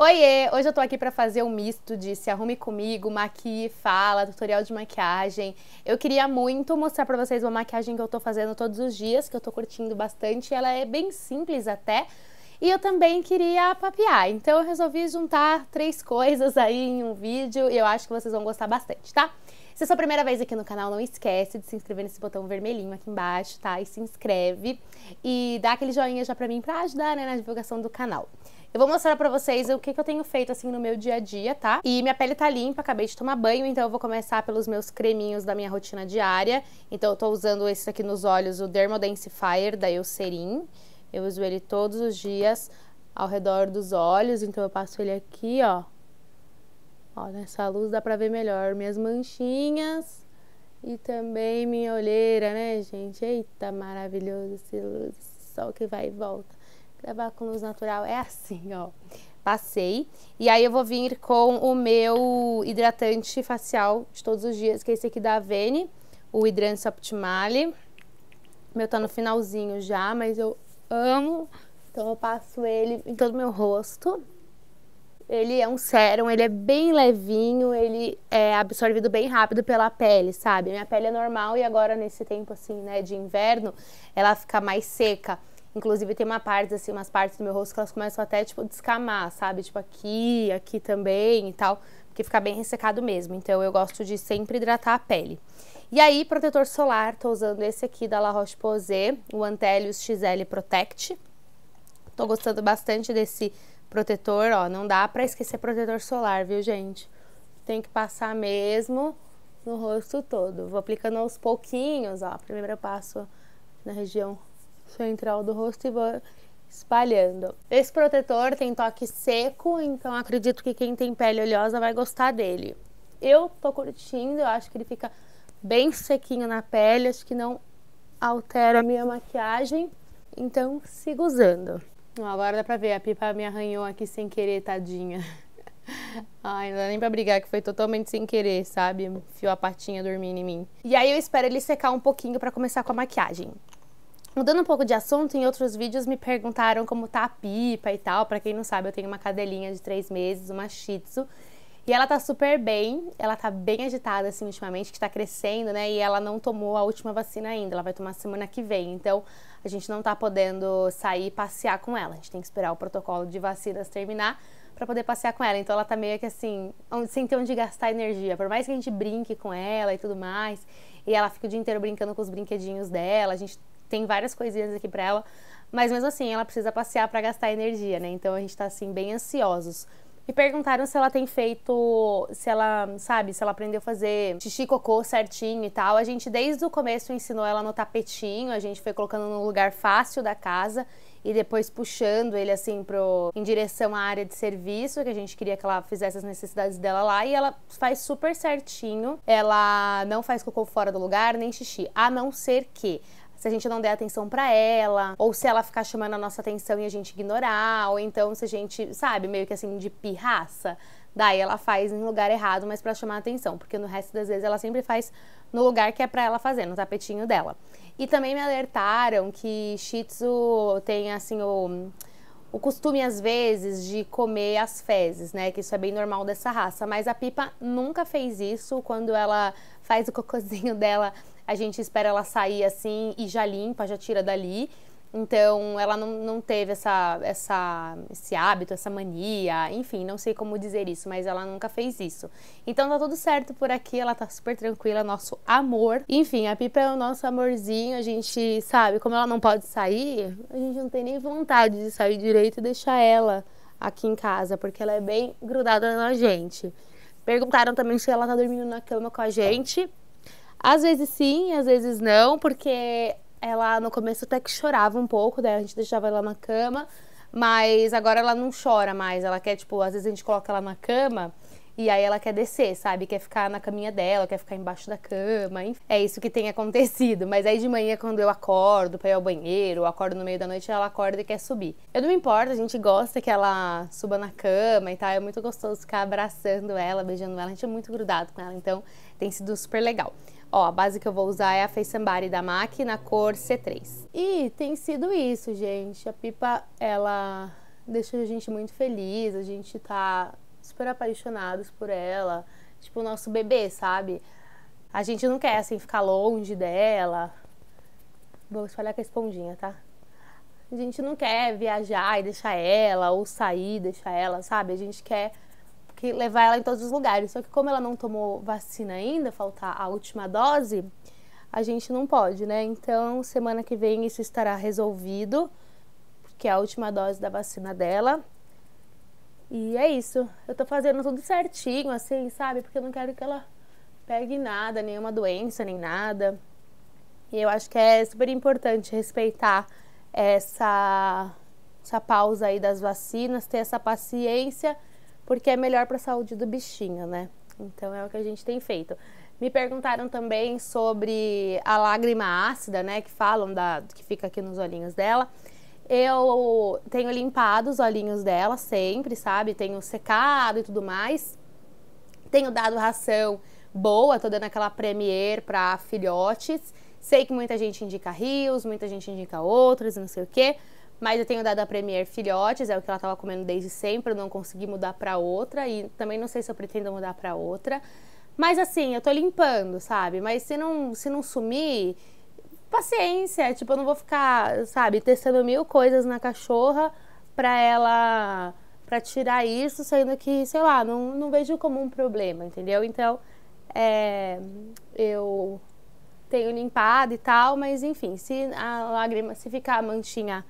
Oiê! Hoje eu tô aqui para fazer um misto de se arrume comigo, maquie, fala, tutorial de maquiagem. Eu queria muito mostrar para vocês uma maquiagem que eu tô fazendo todos os dias, que eu tô curtindo bastante. Ela é bem simples até. E eu também queria papear, então eu resolvi juntar três coisas aí em um vídeo e eu acho que vocês vão gostar bastante, tá? Se é sua primeira vez aqui no canal, não esquece de se inscrever nesse botão vermelhinho aqui embaixo, tá? E se inscreve e dá aquele joinha já pra mim pra ajudar né, na divulgação do canal. Eu vou mostrar pra vocês o que, que eu tenho feito, assim, no meu dia a dia, tá? E minha pele tá limpa, acabei de tomar banho, então eu vou começar pelos meus creminhos da minha rotina diária. Então eu tô usando esse aqui nos olhos, o Dermodensifier Densifier da Eucerin. Eu uso ele todos os dias ao redor dos olhos, então eu passo ele aqui, ó. Ó, nessa luz dá pra ver melhor minhas manchinhas. E também minha olheira, né, gente? Eita, maravilhoso esse luz, sol que vai e volta trabalhar com luz natural é assim, ó. Passei. E aí eu vou vir com o meu hidratante facial de todos os dias, que é esse aqui da Avene, o Hidrance Optimale. O meu tá no finalzinho já, mas eu amo. Então eu passo ele em todo o meu rosto. Ele é um sérum, ele é bem levinho, ele é absorvido bem rápido pela pele, sabe? Minha pele é normal e agora nesse tempo assim, né, de inverno, ela fica mais seca. Inclusive, tem uma parte, assim, umas partes do meu rosto que elas começam até, tipo, descamar, sabe? Tipo, aqui, aqui também e tal. Porque fica bem ressecado mesmo. Então, eu gosto de sempre hidratar a pele. E aí, protetor solar, tô usando esse aqui da La Roche-Posay, o Antelius XL Protect. Tô gostando bastante desse protetor, ó. Não dá pra esquecer protetor solar, viu, gente? Tem que passar mesmo no rosto todo. Vou aplicando aos pouquinhos, ó. Primeiro eu passo na região central do rosto e vou espalhando. Esse protetor tem toque seco, então acredito que quem tem pele oleosa vai gostar dele. Eu tô curtindo, eu acho que ele fica bem sequinho na pele, acho que não altera a minha maquiagem, então sigo usando. Agora dá pra ver, a pipa me arranhou aqui sem querer, tadinha. Ai, não dá nem pra brigar, que foi totalmente sem querer, sabe? Fio a patinha dormindo em mim. E aí eu espero ele secar um pouquinho pra começar com a maquiagem. Mudando um pouco de assunto, em outros vídeos me perguntaram como tá a pipa e tal. Para quem não sabe, eu tenho uma cadelinha de três meses, uma Shih Tzu, e ela tá super bem, ela tá bem agitada assim ultimamente, que tá crescendo, né? E ela não tomou a última vacina ainda, ela vai tomar semana que vem. Então, a gente não tá podendo sair e passear com ela. A gente tem que esperar o protocolo de vacinas terminar para poder passear com ela. Então, ela tá meio que assim, sem ter onde gastar energia. Por mais que a gente brinque com ela e tudo mais, e ela fica o dia inteiro brincando com os brinquedinhos dela, a gente tem várias coisinhas aqui para ela, mas mesmo assim ela precisa passear para gastar energia, né? Então a gente tá assim bem ansiosos. Me perguntaram se ela tem feito, se ela, sabe, se ela aprendeu a fazer xixi cocô certinho e tal. A gente desde o começo ensinou ela no tapetinho, a gente foi colocando no lugar fácil da casa e depois puxando ele assim pro em direção à área de serviço, que a gente queria que ela fizesse as necessidades dela lá e ela faz super certinho. Ela não faz cocô fora do lugar, nem xixi, a não ser que se a gente não der atenção para ela, ou se ela ficar chamando a nossa atenção e a gente ignorar, ou então se a gente, sabe, meio que assim de pirraça, daí ela faz em lugar errado, mas para chamar a atenção, porque no resto das vezes ela sempre faz no lugar que é para ela fazer, no tapetinho dela. E também me alertaram que Shih Tzu tem assim o o costume às vezes de comer as fezes, né? Que isso é bem normal dessa raça, mas a Pipa nunca fez isso. Quando ela faz o cocôzinho dela, a gente espera ela sair assim e já limpa, já tira dali. Então, ela não, não teve essa, essa, esse hábito, essa mania, enfim, não sei como dizer isso, mas ela nunca fez isso. Então, tá tudo certo por aqui, ela tá super tranquila, nosso amor. Enfim, a Pipa é o nosso amorzinho, a gente sabe, como ela não pode sair, a gente não tem nem vontade de sair direito e deixar ela aqui em casa, porque ela é bem grudada na gente. Perguntaram também se ela tá dormindo na cama com a gente. Às vezes sim, às vezes não, porque ela no começo até que chorava um pouco, daí a gente deixava ela na cama, mas agora ela não chora mais. Ela quer, tipo, às vezes a gente coloca ela na cama e aí ela quer descer, sabe? Quer ficar na caminha dela, quer ficar embaixo da cama, enfim. É isso que tem acontecido. Mas aí de manhã, quando eu acordo pra ir ao banheiro, ou acordo no meio da noite, ela acorda e quer subir. Eu não me importo, a gente gosta que ela suba na cama e tal. É muito gostoso ficar abraçando ela, beijando ela. A gente é muito grudado com ela, então tem sido super legal. Ó, a base que eu vou usar é a face Feisambari da MAC na cor C3. E tem sido isso, gente. A pipa, ela deixa a gente muito feliz, a gente tá super apaixonados por ela. Tipo, o nosso bebê, sabe? A gente não quer, assim, ficar longe dela. Vou espalhar com a esponjinha, tá? A gente não quer viajar e deixar ela, ou sair e deixar ela, sabe? A gente quer que levar ela em todos os lugares. Só que como ela não tomou vacina ainda, faltar a última dose, a gente não pode, né? Então, semana que vem isso estará resolvido, porque é a última dose da vacina dela. E é isso. Eu tô fazendo tudo certinho, assim, sabe? Porque eu não quero que ela pegue nada, nenhuma doença, nem nada. E eu acho que é super importante respeitar essa, essa pausa aí das vacinas, ter essa paciência porque é melhor para a saúde do bichinho, né? Então é o que a gente tem feito. Me perguntaram também sobre a lágrima ácida, né, que falam da que fica aqui nos olhinhos dela. Eu tenho limpado os olhinhos dela sempre, sabe? Tenho secado e tudo mais. Tenho dado ração boa, tô dando aquela Premier para filhotes. Sei que muita gente indica rios, muita gente indica outros, não sei o quê. Mas eu tenho dado a Premier filhotes, é o que ela estava comendo desde sempre, eu não consegui mudar para outra e também não sei se eu pretendo mudar para outra. Mas assim, eu tô limpando, sabe? Mas se não, se não sumir, paciência, tipo, eu não vou ficar, sabe, testando mil coisas na cachorra para ela para tirar isso, sendo que, sei lá, não, não vejo como um problema, entendeu? Então, é, eu tenho limpado e tal, mas enfim, se a lágrima, se ficar a manchinha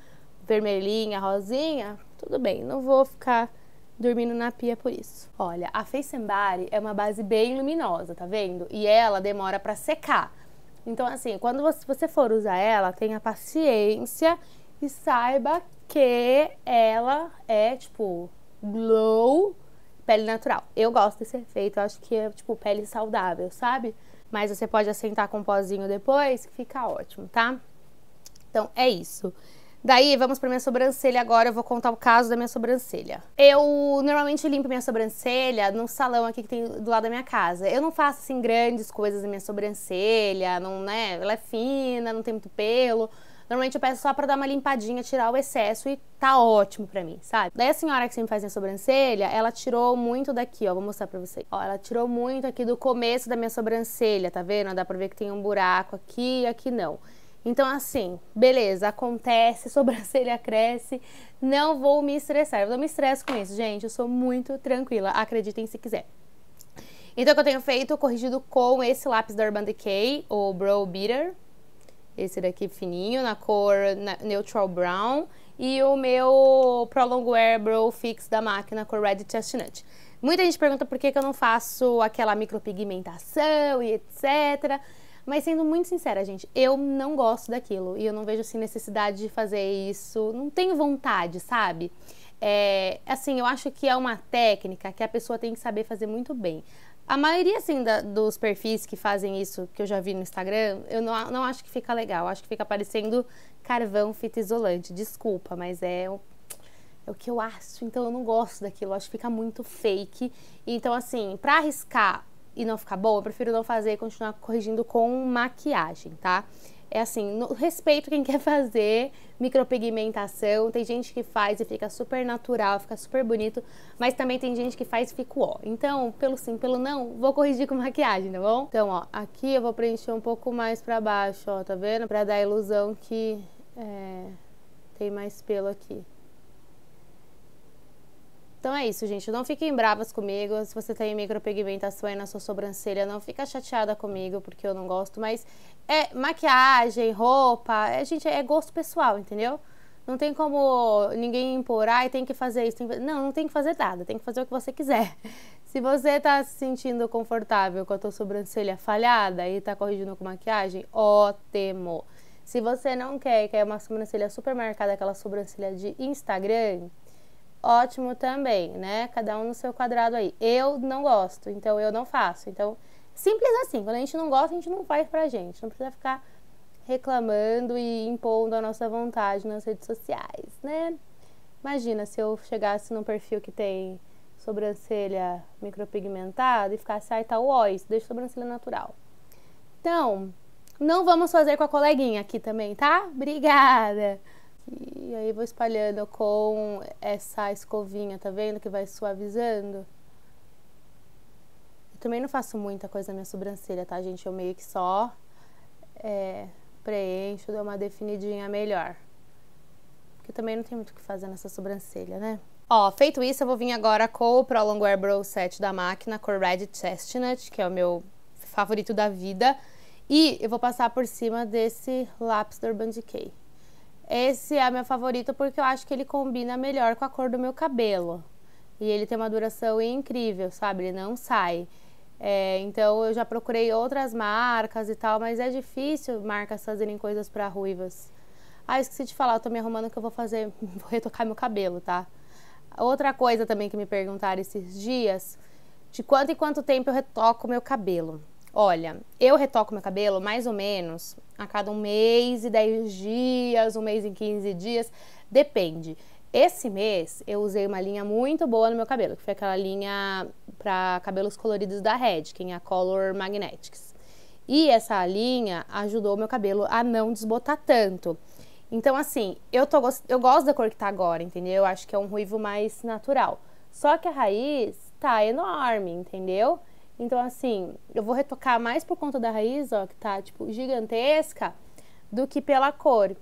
vermelhinha, rosinha, tudo bem, não vou ficar dormindo na pia por isso. Olha, a Face Body é uma base bem luminosa, tá vendo? E ela demora para secar. Então, assim, quando você for usar ela, tenha paciência e saiba que ela é, tipo, glow, pele natural. Eu gosto desse efeito, eu acho que é, tipo, pele saudável, sabe? Mas você pode assentar com um pozinho depois, que fica ótimo, tá? Então, é isso. Daí, vamos pra minha sobrancelha agora, eu vou contar o caso da minha sobrancelha. Eu normalmente limpo minha sobrancelha num salão aqui que tem do lado da minha casa. Eu não faço, assim, grandes coisas na minha sobrancelha, não, né, ela é fina, não tem muito pelo... Normalmente eu peço só pra dar uma limpadinha, tirar o excesso e tá ótimo pra mim, sabe? Daí a senhora que sempre faz minha sobrancelha, ela tirou muito daqui, ó, vou mostrar pra vocês. Ó, ela tirou muito aqui do começo da minha sobrancelha, tá vendo? Dá pra ver que tem um buraco aqui e aqui não. Então, assim, beleza, acontece, sobrancelha cresce, não vou me estressar. Eu não me estresso com isso, gente. Eu sou muito tranquila, acreditem se quiser. Então, o que eu tenho feito, corrigido com esse lápis da Urban Decay, o Brow Beater. Esse daqui fininho, na cor Neutral Brown. E o meu Prolongwear Brow Fix da máquina, na cor Red Chestnut. Muita gente pergunta por que, que eu não faço aquela micropigmentação e etc., mas sendo muito sincera, gente, eu não gosto daquilo e eu não vejo assim necessidade de fazer isso. Não tenho vontade, sabe? É, assim, eu acho que é uma técnica que a pessoa tem que saber fazer muito bem. A maioria, assim, da, dos perfis que fazem isso, que eu já vi no Instagram, eu não, não acho que fica legal. Acho que fica parecendo carvão, fita isolante. Desculpa, mas é o, é o que eu acho. Então, eu não gosto daquilo. Acho que fica muito fake. Então, assim, pra arriscar e não ficar boa eu prefiro não fazer e continuar corrigindo com maquiagem, tá? É assim, no, respeito quem quer fazer micropigmentação, tem gente que faz e fica super natural, fica super bonito, mas também tem gente que faz e fica ó. Então, pelo sim, pelo não, vou corrigir com maquiagem, tá bom? Então, ó, aqui eu vou preencher um pouco mais pra baixo, ó, tá vendo? Pra dar a ilusão que é, tem mais pelo aqui. Então é isso, gente. Não fiquem bravas comigo. Se você tem micropigmentação aí na sua sobrancelha, não fica chateada comigo, porque eu não gosto. Mas é maquiagem, roupa, é, gente, é gosto pessoal, entendeu? Não tem como ninguém impor, ai, tem que fazer isso. Que... Não, não tem que fazer nada, tem que fazer o que você quiser. Se você tá se sentindo confortável com a tua sobrancelha falhada e tá corrigindo com maquiagem, ótimo. Se você não quer, quer uma sobrancelha super marcada, aquela sobrancelha de Instagram, ótimo também, né? Cada um no seu quadrado aí. Eu não gosto, então eu não faço. Então, simples assim. Quando a gente não gosta, a gente não faz pra gente. Não precisa ficar reclamando e impondo a nossa vontade nas redes sociais, né? Imagina se eu chegasse num perfil que tem sobrancelha micropigmentada e ficasse, ai, tá o isso deixa sobrancelha natural. Então, não vamos fazer com a coleguinha aqui também, tá? Obrigada! E aí vou espalhando com essa escovinha, tá vendo? Que vai suavizando. Eu também não faço muita coisa na minha sobrancelha, tá, gente? Eu meio que só é, preencho, dou uma definidinha melhor. Porque também não tem muito o que fazer nessa sobrancelha, né? Ó, feito isso, eu vou vir agora com o Pro Longwear Brow Set da máquina, cor Red Chestnut, que é o meu favorito da vida. E eu vou passar por cima desse lápis da Urban Decay. Esse é meu favorito porque eu acho que ele combina melhor com a cor do meu cabelo. E ele tem uma duração incrível, sabe? Ele não sai. É, então eu já procurei outras marcas e tal, mas é difícil marcas fazerem coisas para ruivas. Ah, esqueci de falar, eu tô me arrumando que eu vou fazer, vou retocar meu cabelo, tá? Outra coisa também que me perguntaram esses dias, de quanto em quanto tempo eu retoco meu cabelo? Olha, eu retoco meu cabelo mais ou menos a cada um mês e 10 dias, um mês e 15 dias, depende. Esse mês eu usei uma linha muito boa no meu cabelo, que foi aquela linha para cabelos coloridos da Red, que é a Color Magnetics. E essa linha ajudou meu cabelo a não desbotar tanto. Então, assim, eu, tô, eu gosto da cor que tá agora, entendeu? Eu acho que é um ruivo mais natural. Só que a raiz tá enorme, entendeu? Então, assim, eu vou retocar mais por conta da raiz, ó, que tá, tipo, gigantesca, do que pela cor.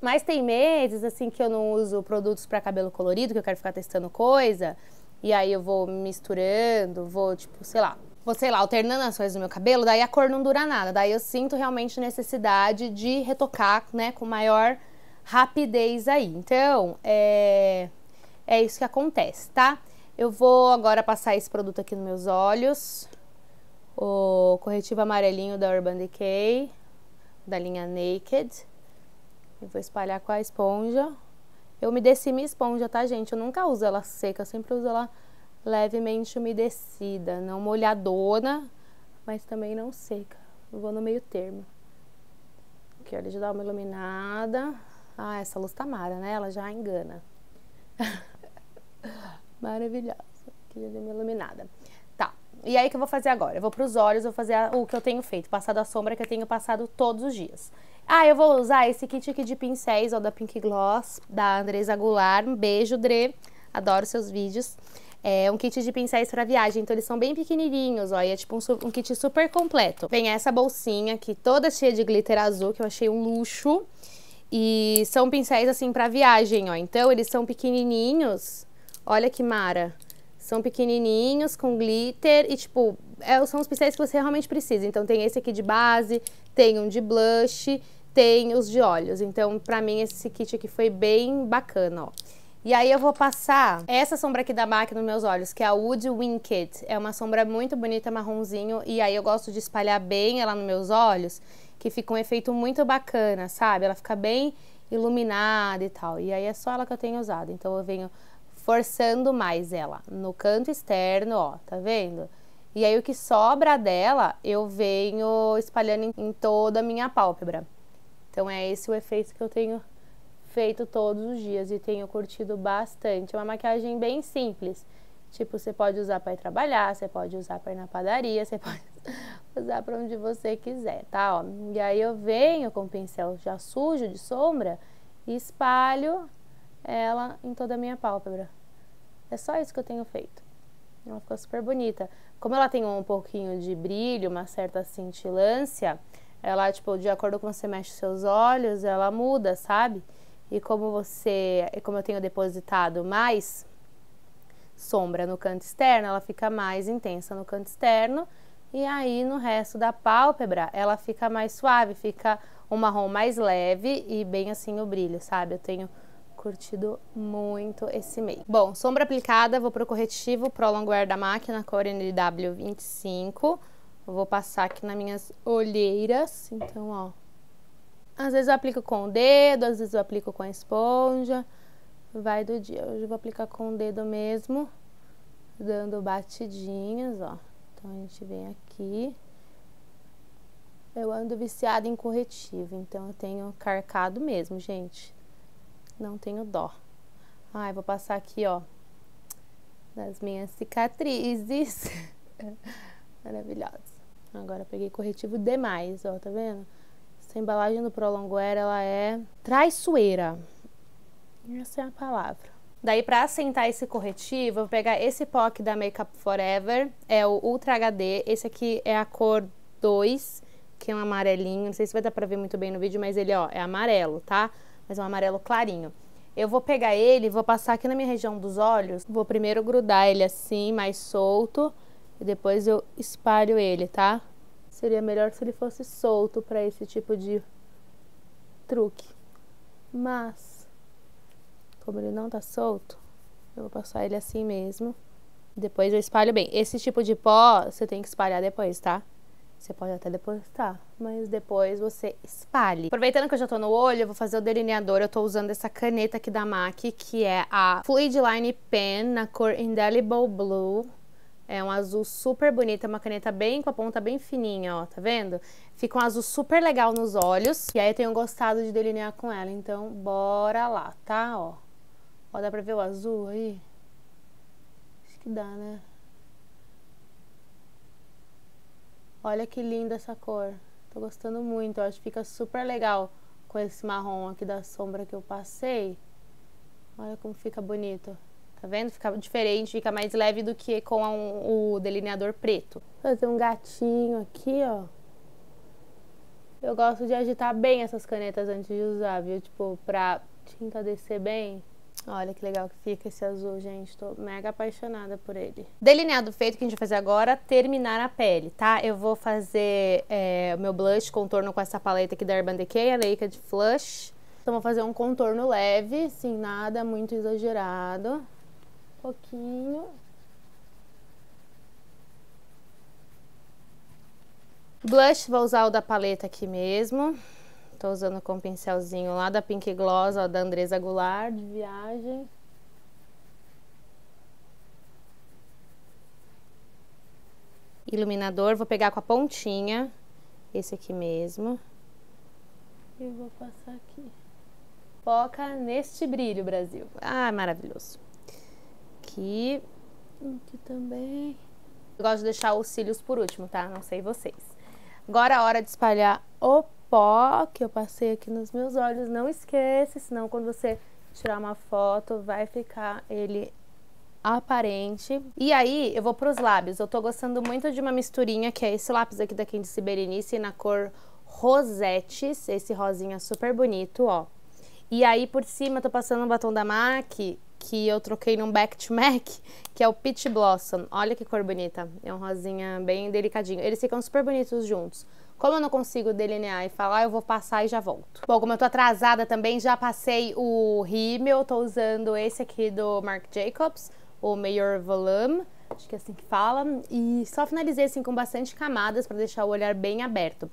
Mas tem meses, assim, que eu não uso produtos para cabelo colorido, que eu quero ficar testando coisa. E aí eu vou misturando, vou, tipo, sei lá, vou, sei lá, alternando as coisas no meu cabelo, daí a cor não dura nada. Daí eu sinto realmente necessidade de retocar, né, com maior rapidez aí. Então, é, é isso que acontece, tá? Eu vou agora passar esse produto aqui nos meus olhos. O corretivo amarelinho da Urban Decay, da linha Naked. E vou espalhar com a esponja. Eu umedeci minha esponja, tá, gente? Eu nunca uso ela seca, eu sempre uso ela levemente umedecida. Não molhadona, mas também não seca. Eu vou no meio termo. Quero olha, já uma iluminada. Ah, essa luz tá mara, né? Ela já engana. Maravilhosa. Queria dar minha iluminada. Tá. E aí, o que eu vou fazer agora? Eu vou pros olhos, vou fazer a, o que eu tenho feito. Passado a sombra que eu tenho passado todos os dias. Ah, eu vou usar esse kit aqui de pincéis, ó, da Pink Gloss, da Andresa Goulart. Um beijo, Dre. Adoro seus vídeos. É um kit de pincéis para viagem, então eles são bem pequenininhos, ó, e é tipo um, um, kit super completo. Vem essa bolsinha aqui, toda cheia de glitter azul, que eu achei um luxo. E são pincéis, assim, para viagem, ó, então eles são pequenininhos, Olha que mara. São pequenininhos, com glitter e, tipo, é, são os pincéis que você realmente precisa. Então, tem esse aqui de base, tem um de blush, tem os de olhos. Então, pra mim, esse kit aqui foi bem bacana, ó. E aí eu vou passar essa sombra aqui da MAC nos meus olhos, que é a Wood Winked. É uma sombra muito bonita, marronzinho, e aí eu gosto de espalhar bem ela nos meus olhos, que fica um efeito muito bacana, sabe? Ela fica bem iluminada e tal. E aí é só ela que eu tenho usado. Então eu venho forçando mais ela no canto externo, ó, tá vendo? E aí o que sobra dela eu venho espalhando em, toda a minha pálpebra. Então é esse o efeito que eu tenho feito todos os dias e tenho curtido bastante. É uma maquiagem bem simples. Tipo, você pode usar para ir trabalhar, você pode usar para ir na padaria, você pode usar para onde você quiser, tá? Ó. E aí eu venho com o pincel já sujo de sombra e espalho ela em toda a minha pálpebra. É só isso que eu tenho feito. Ela ficou super bonita. Como ela tem um pouquinho de brilho, uma certa cintilância, ela, tipo, de acordo com você mexe seus olhos, ela muda, sabe? E como você, como eu tenho depositado mais sombra no canto externo, ela fica mais intensa no canto externo. E aí no resto da pálpebra, ela fica mais suave, fica um marrom mais leve e bem assim o brilho, sabe? Eu tenho curtido muito esse meio. Bom, sombra aplicada, vou pro corretivo Pro Longwear da máquina, cor NW25. vou passar aqui nas minhas olheiras, então, ó. Às vezes eu aplico com o dedo, às vezes eu aplico com a esponja. Vai do dia. Hoje eu vou aplicar com o dedo mesmo, dando batidinhas, ó. Então, a gente vem aqui. Eu ando viciada em corretivo, então eu tenho carcado mesmo, gente não tenho dó. Ai, vou passar aqui, ó, das minhas cicatrizes. Maravilhosa. Agora peguei corretivo demais, ó, tá vendo? Essa embalagem do Prolonguer, ela é traiçoeira. Essa é a palavra. Daí, pra assentar esse corretivo, eu vou pegar esse POC da Makeup Forever, é o Ultra HD. Esse aqui é a cor 2, que é um amarelinho. Não sei se vai dar pra ver muito bem no vídeo, mas ele, ó, é amarelo, tá? Tá? mas é um amarelo clarinho. Eu vou pegar ele, vou passar aqui na minha região dos olhos, vou primeiro grudar ele assim, mais solto, e depois eu espalho ele, tá? Seria melhor se ele fosse solto para esse tipo de truque. Mas, como ele não tá solto, eu vou passar ele assim mesmo. Depois eu espalho bem. Esse tipo de pó você tem que espalhar depois, tá? Você pode até depositar, mas depois você espalhe. Aproveitando que eu já tô no olho, eu vou fazer o delineador. Eu tô usando essa caneta aqui da MAC, que é a Fluid Line Pen na cor Indelible Blue. É um azul super bonito, é uma caneta bem com a ponta bem fininha, ó, tá vendo? Fica um azul super legal nos olhos. E aí eu tenho gostado de delinear com ela, então bora lá, tá? Ó, ó dá pra ver o azul aí? Acho que dá, né? Olha que linda essa cor. Tô gostando muito. Eu acho que fica super legal com esse marrom aqui da sombra que eu passei. Olha como fica bonito. Tá vendo? Fica diferente, fica mais leve do que com um, o delineador preto. Fazer um gatinho aqui, ó. Eu gosto de agitar bem essas canetas antes de usar, viu? Tipo, pra tinta descer bem. Olha que legal que fica esse azul, gente. Tô mega apaixonada por ele. Delineado feito, o que a gente vai fazer agora? Terminar a pele, tá? Eu vou fazer é, o meu blush, contorno com essa paleta aqui da Urban Decay, a Naked Flush. Então vou fazer um contorno leve, sem nada muito exagerado. Um pouquinho. Blush, vou usar o da paleta aqui mesmo tô usando com pincelzinho lá da Pink Gloss, ó, da Andresa Goulart, de viagem. Iluminador, vou pegar com a pontinha, esse aqui mesmo. E vou passar aqui. Foca neste brilho, Brasil. Ah, maravilhoso. Aqui. Aqui também. Eu gosto de deixar os cílios por último, tá? Não sei vocês. Agora é a hora de espalhar o pó que eu passei aqui nos meus olhos. Não esqueça, senão quando você tirar uma foto vai ficar ele aparente. E aí eu vou para os lábios. Eu tô gostando muito de uma misturinha que é esse lápis aqui da Candice Berenice na cor Rosettes, esse rosinha super bonito, ó. E aí por cima eu tô passando um batom da MAC que eu troquei num back to MAC, que é o Peach Blossom. Olha que cor bonita. É um rosinha bem delicadinho. Eles ficam super bonitos juntos. Como eu não consigo delinear e falar, eu vou passar e já volto. Bom, como eu tô atrasada também, já passei o rímel. Tô usando esse aqui do Marc Jacobs, o Mayor Volume acho que é assim que fala, e só finalizei assim com bastante camadas para deixar o olhar bem aberto.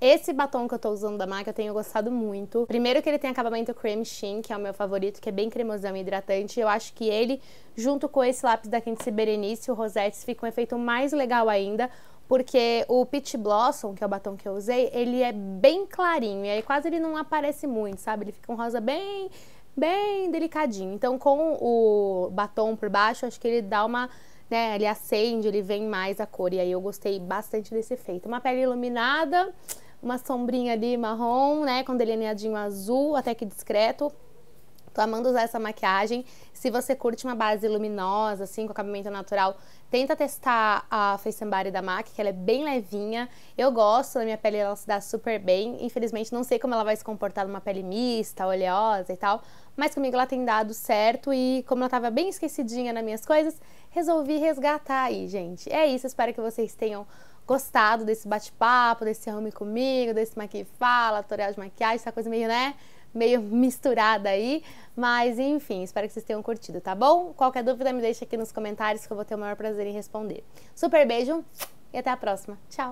Esse batom que eu tô usando da MAC eu tenho gostado muito. Primeiro que ele tem acabamento cream sheen, que é o meu favorito, que é bem cremosão e hidratante. Eu acho que ele, junto com esse lápis da Quincy Berenice, o Rosettes, fica um efeito mais legal ainda porque o Peach Blossom, que é o batom que eu usei, ele é bem clarinho, e aí quase ele não aparece muito, sabe? Ele fica um rosa bem, bem delicadinho. Então, com o batom por baixo, acho que ele dá uma... Né, ele acende, ele vem mais a cor, e aí eu gostei bastante desse efeito. Uma pele iluminada, uma sombrinha ali marrom, né, com delineadinho azul, até que discreto. Tô amando usar essa maquiagem. Se você curte uma base luminosa, assim, com acabamento natural, tenta testar a Face and Body da MAC, que ela é bem levinha. Eu gosto, a minha pele ela se dá super bem. Infelizmente, não sei como ela vai se comportar numa pele mista, oleosa e tal. Mas comigo ela tem dado certo e como ela tava bem esquecidinha nas minhas coisas, resolvi resgatar aí, gente. É isso, espero que vocês tenham gostado desse bate-papo, desse home comigo, desse maqui fala, tutorial de maquiagem, essa coisa meio, né? meio misturada aí, mas enfim, espero que vocês tenham curtido, tá bom? Qualquer dúvida me deixa aqui nos comentários que eu vou ter o maior prazer em responder. Super beijo e até a próxima. Tchau!